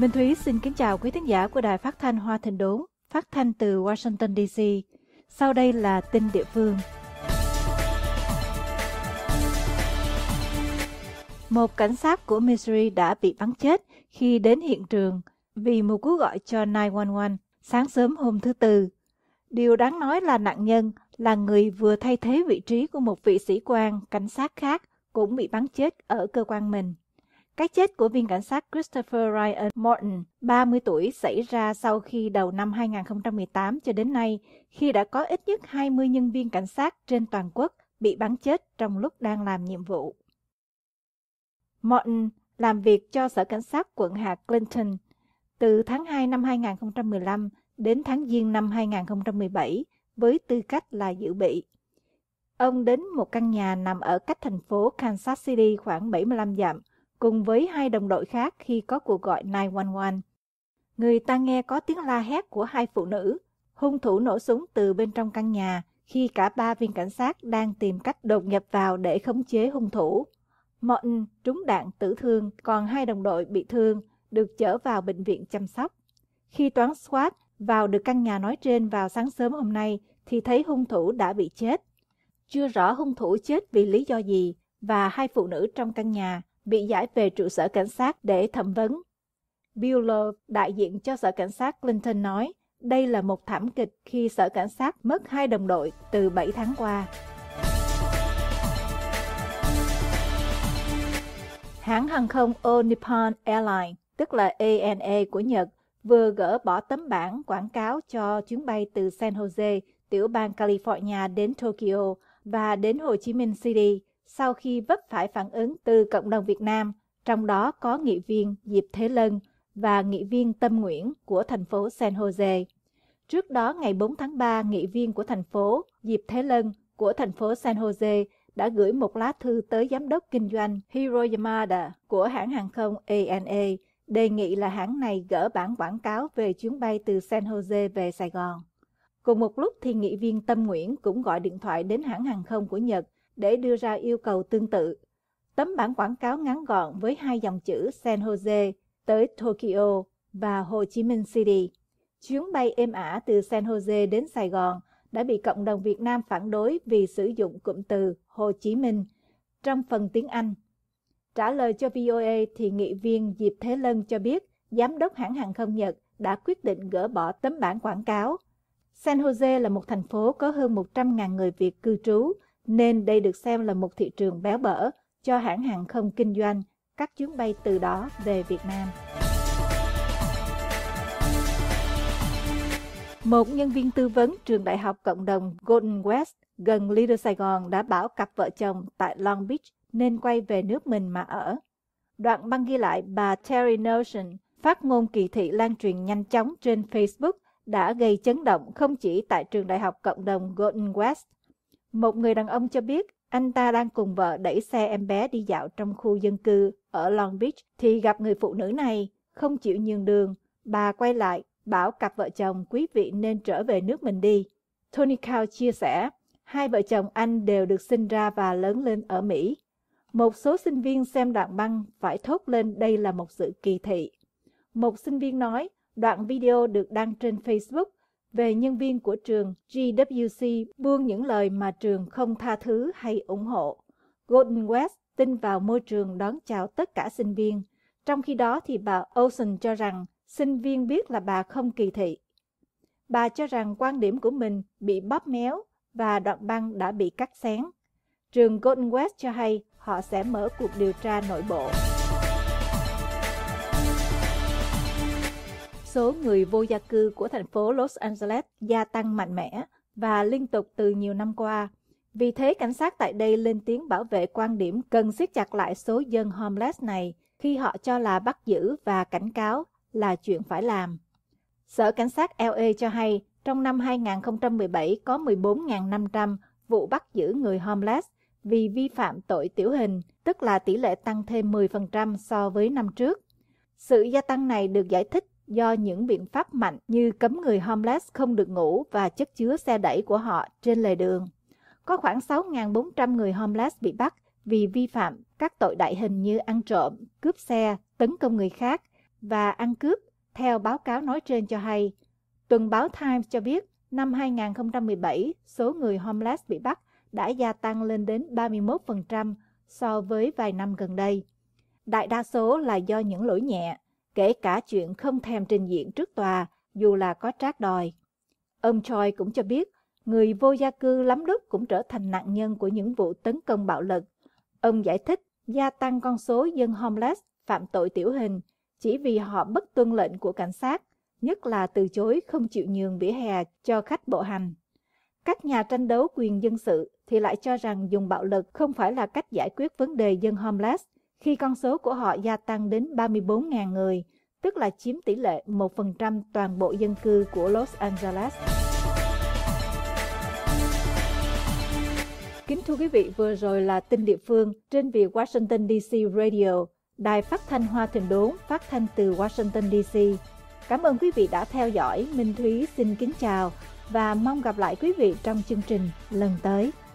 Minh Thúy xin kính chào quý thính giả của Đài Phát thanh Hoa Thịnh Đốn, phát thanh từ Washington DC. Sau đây là tin địa phương. Một cảnh sát của Missouri đã bị bắn chết khi đến hiện trường vì một cú gọi cho 911 sáng sớm hôm thứ Tư. Điều đáng nói là nạn nhân là người vừa thay thế vị trí của một vị sĩ quan cảnh sát khác cũng bị bắn chết ở cơ quan mình. Cái chết của viên cảnh sát Christopher Ryan Morton, 30 tuổi, xảy ra sau khi đầu năm 2018 cho đến nay, khi đã có ít nhất 20 nhân viên cảnh sát trên toàn quốc bị bắn chết trong lúc đang làm nhiệm vụ. Morton làm việc cho Sở Cảnh sát quận hạt Clinton từ tháng 2 năm 2015 đến tháng Giêng năm 2017 với tư cách là dự bị. Ông đến một căn nhà nằm ở cách thành phố Kansas City khoảng 75 dặm cùng với hai đồng đội khác khi có cuộc gọi 911. Người ta nghe có tiếng la hét của hai phụ nữ, hung thủ nổ súng từ bên trong căn nhà khi cả ba viên cảnh sát đang tìm cách đột nhập vào để khống chế hung thủ. Morton trúng đạn tử thương, còn hai đồng đội bị thương, được chở vào bệnh viện chăm sóc. Khi toán SWAT vào được căn nhà nói trên vào sáng sớm hôm nay thì thấy hung thủ đã bị chết. Chưa rõ hung thủ chết vì lý do gì và hai phụ nữ trong căn nhà bị giải về trụ sở cảnh sát để thẩm vấn. Bueller, đại diện cho sở cảnh sát Clinton nói, đây là một thảm kịch khi sở cảnh sát mất hai đồng đội từ 7 tháng qua. Hãng hàng không All Nippon Airlines, tức là ANA của Nhật, vừa gỡ bỏ tấm bảng quảng cáo cho chuyến bay từ San Jose, tiểu bang California đến Tokyo và đến Hồ Chí Minh City sau khi vấp phải phản ứng từ cộng đồng Việt Nam, trong đó có nghị viên Diệp Thế Lân và nghị viên Tâm Nguyễn của thành phố San Jose. Trước đó ngày 4 tháng 3, nghị viên của thành phố Diệp Thế Lân của thành phố San Jose đã gửi một lá thư tới giám đốc kinh doanh Hiro Yamada của hãng hàng không ANA đề nghị là hãng này gỡ bản quảng cáo về chuyến bay từ San Jose về Sài Gòn. Cùng một lúc thì nghị viên Tâm Nguyễn cũng gọi điện thoại đến hãng hàng không của Nhật để đưa ra yêu cầu tương tự. Tấm bản quảng cáo ngắn gọn với hai dòng chữ San Jose tới Tokyo và Hồ Chí Minh City. Chuyến bay êm ả từ San Jose đến Sài Gòn đã bị cộng đồng Việt Nam phản đối vì sử dụng cụm từ Hồ Chí Minh trong phần tiếng Anh. Trả lời cho VOA thì nghị viên Diệp Thế Lân cho biết giám đốc hãng hàng không Nhật đã quyết định gỡ bỏ tấm bản quảng cáo. San Jose là một thành phố có hơn 100.000 người Việt cư trú, nên đây được xem là một thị trường béo bở cho hãng hàng không kinh doanh các chuyến bay từ đó về Việt Nam. Một nhân viên tư vấn trường đại học cộng đồng Golden West gần Little Sài Gòn đã bảo cặp vợ chồng tại Long Beach nên quay về nước mình mà ở. Đoạn băng ghi lại bà Terry Nelson, phát ngôn kỳ thị lan truyền nhanh chóng trên Facebook đã gây chấn động không chỉ tại trường đại học cộng đồng Golden West một người đàn ông cho biết anh ta đang cùng vợ đẩy xe em bé đi dạo trong khu dân cư ở Long Beach thì gặp người phụ nữ này, không chịu nhường đường. Bà quay lại, bảo cặp vợ chồng quý vị nên trở về nước mình đi. Tony Cao chia sẻ, hai vợ chồng anh đều được sinh ra và lớn lên ở Mỹ. Một số sinh viên xem đoạn băng phải thốt lên đây là một sự kỳ thị. Một sinh viên nói, đoạn video được đăng trên Facebook về nhân viên của trường GWC buông những lời mà trường không tha thứ hay ủng hộ. Golden West tin vào môi trường đón chào tất cả sinh viên, trong khi đó thì bà Olsen cho rằng sinh viên biết là bà không kỳ thị. Bà cho rằng quan điểm của mình bị bóp méo và đoạn băng đã bị cắt xén. Trường Golden West cho hay họ sẽ mở cuộc điều tra nội bộ. số người vô gia cư của thành phố Los Angeles gia tăng mạnh mẽ và liên tục từ nhiều năm qua. Vì thế, cảnh sát tại đây lên tiếng bảo vệ quan điểm cần siết chặt lại số dân homeless này khi họ cho là bắt giữ và cảnh cáo là chuyện phải làm. Sở Cảnh sát LA cho hay, trong năm 2017 có 14.500 vụ bắt giữ người homeless vì vi phạm tội tiểu hình, tức là tỷ lệ tăng thêm 10% so với năm trước. Sự gia tăng này được giải thích do những biện pháp mạnh như cấm người homeless không được ngủ và chất chứa xe đẩy của họ trên lề đường. Có khoảng 6.400 người homeless bị bắt vì vi phạm các tội đại hình như ăn trộm, cướp xe, tấn công người khác và ăn cướp, theo báo cáo nói trên cho hay. Tuần báo Times cho biết, năm 2017, số người homeless bị bắt đã gia tăng lên đến 31% so với vài năm gần đây. Đại đa số là do những lỗi nhẹ, kể cả chuyện không thèm trình diện trước tòa dù là có trác đòi. Ông Choi cũng cho biết, người vô gia cư lắm lúc cũng trở thành nạn nhân của những vụ tấn công bạo lực. Ông giải thích gia tăng con số dân homeless phạm tội tiểu hình chỉ vì họ bất tuân lệnh của cảnh sát, nhất là từ chối không chịu nhường vỉa hè cho khách bộ hành. Các nhà tranh đấu quyền dân sự thì lại cho rằng dùng bạo lực không phải là cách giải quyết vấn đề dân homeless, khi con số của họ gia tăng đến 34.000 người, tức là chiếm tỷ lệ 1% toàn bộ dân cư của Los Angeles. Kính thưa quý vị, vừa rồi là tin địa phương trên Việt Washington DC Radio, đài phát thanh Hoa Thịnh Đốn phát thanh từ Washington DC. Cảm ơn quý vị đã theo dõi. Minh Thúy xin kính chào và mong gặp lại quý vị trong chương trình lần tới.